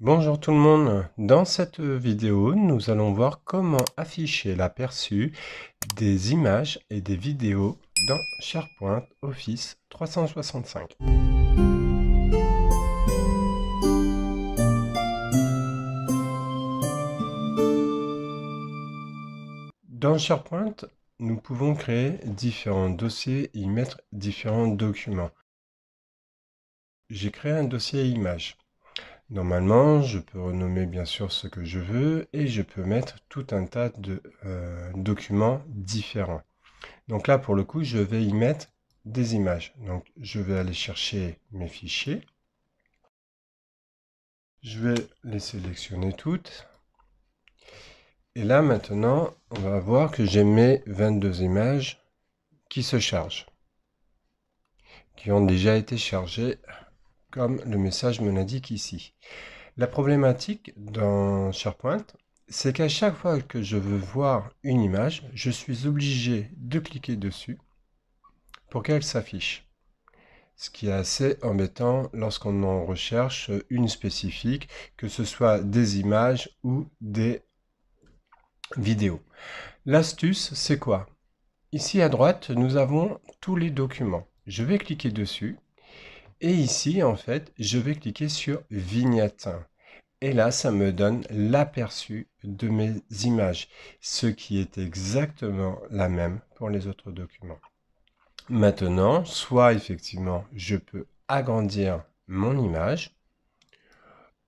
Bonjour tout le monde, dans cette vidéo nous allons voir comment afficher l'aperçu des images et des vidéos dans SharePoint Office 365. Dans SharePoint, nous pouvons créer différents dossiers et mettre différents documents. J'ai créé un dossier images Normalement, je peux renommer bien sûr ce que je veux et je peux mettre tout un tas de euh, documents différents. Donc là, pour le coup, je vais y mettre des images. Donc, je vais aller chercher mes fichiers. Je vais les sélectionner toutes. Et là, maintenant, on va voir que j'ai mes 22 images qui se chargent, qui ont déjà été chargées comme le message me l'indique ici. La problématique dans SharePoint, c'est qu'à chaque fois que je veux voir une image, je suis obligé de cliquer dessus pour qu'elle s'affiche. Ce qui est assez embêtant lorsqu'on en recherche une spécifique, que ce soit des images ou des vidéos. L'astuce, c'est quoi Ici à droite, nous avons tous les documents. Je vais cliquer dessus et ici, en fait, je vais cliquer sur vignette. Et là, ça me donne l'aperçu de mes images, ce qui est exactement la même pour les autres documents. Maintenant, soit effectivement, je peux agrandir mon image,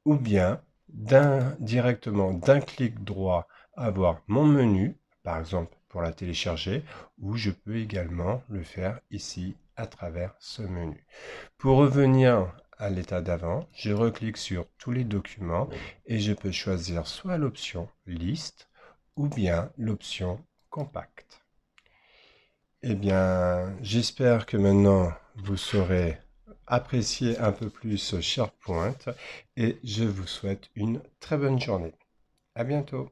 ou bien directement d'un clic droit avoir mon menu, par exemple pour la télécharger ou je peux également le faire ici à travers ce menu. Pour revenir à l'état d'avant, je reclique sur tous les documents et je peux choisir soit l'option liste ou bien l'option compact. Eh bien, j'espère que maintenant vous saurez apprécier un peu plus SharePoint et je vous souhaite une très bonne journée. À bientôt.